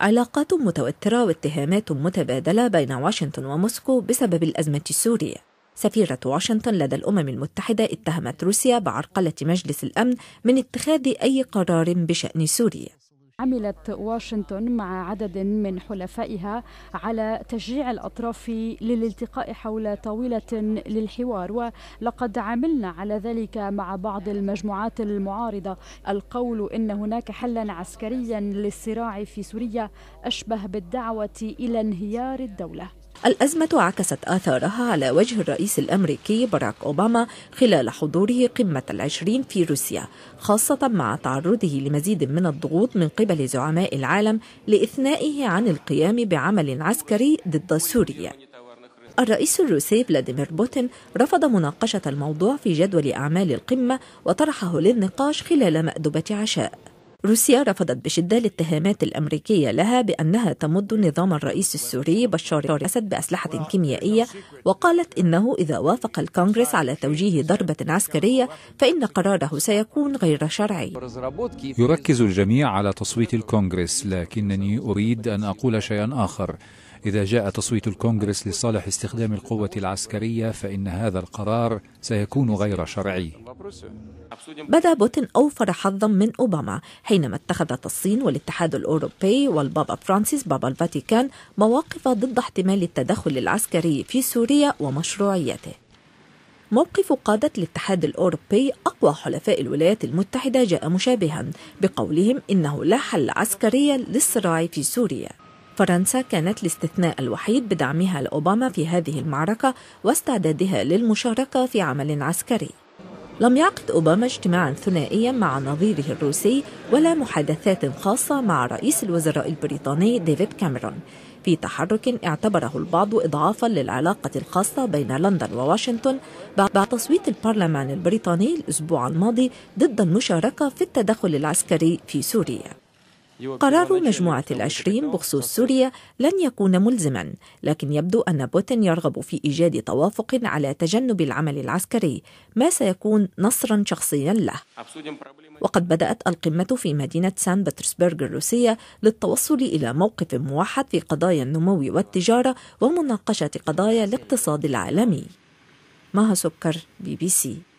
علاقات متوترة واتهامات متبادلة بين واشنطن وموسكو بسبب الأزمة السورية سفيرة واشنطن لدى الأمم المتحدة اتهمت روسيا بعرقلة مجلس الأمن من اتخاذ أي قرار بشأن سوريا عملت واشنطن مع عدد من حلفائها على تشجيع الأطراف للالتقاء حول طاولة للحوار ولقد عملنا على ذلك مع بعض المجموعات المعارضة القول إن هناك حلا عسكريا للصراع في سوريا أشبه بالدعوة إلى انهيار الدولة الأزمة عكست آثارها على وجه الرئيس الأمريكي باراك أوباما خلال حضوره قمة العشرين في روسيا خاصة مع تعرضه لمزيد من الضغوط من قبل زعماء العالم لإثنائه عن القيام بعمل عسكري ضد سوريا الرئيس الروسي فلاديمير بوتين رفض مناقشة الموضوع في جدول أعمال القمة وطرحه للنقاش خلال مأدبة عشاء روسيا رفضت بشدة الاتهامات الأمريكية لها بأنها تمد نظام الرئيس السوري بشار الأسد بأسلحة كيميائية وقالت إنه إذا وافق الكونغرس على توجيه ضربة عسكرية فإن قراره سيكون غير شرعي يركز الجميع على تصويت الكونغرس لكنني أريد أن أقول شيئا آخر إذا جاء تصويت الكونغرس لصالح استخدام القوة العسكرية فإن هذا القرار سيكون غير شرعي بدا بوتين أوفر حظا من أوباما حينما اتخذت الصين والاتحاد الأوروبي والبابا فرانسيس بابا الفاتيكان مواقف ضد احتمال التدخل العسكري في سوريا ومشروعيته موقف قادة الاتحاد الأوروبي أقوى حلفاء الولايات المتحدة جاء مشابها بقولهم إنه لا حل عسكري للصراع في سوريا فرنسا كانت الاستثناء الوحيد بدعمها لأوباما في هذه المعركة واستعدادها للمشاركة في عمل عسكري لم يعقد أوباما اجتماعا ثنائيا مع نظيره الروسي ولا محادثات خاصة مع رئيس الوزراء البريطاني ديفيد كاميرون في تحرك اعتبره البعض إضعافا للعلاقة الخاصة بين لندن وواشنطن بعد تصويت البرلمان البريطاني الأسبوع الماضي ضد المشاركة في التدخل العسكري في سوريا قرار مجموعة العشرين بخصوص سوريا لن يكون ملزما لكن يبدو أن بوتين يرغب في إيجاد توافق على تجنب العمل العسكري ما سيكون نصرا شخصيا له وقد بدأت القمة في مدينة سان بطرسبرغ الروسية للتوصل إلى موقف موحد في قضايا النمو والتجارة ومناقشة قضايا الاقتصاد العالمي مها سكر بي بي سي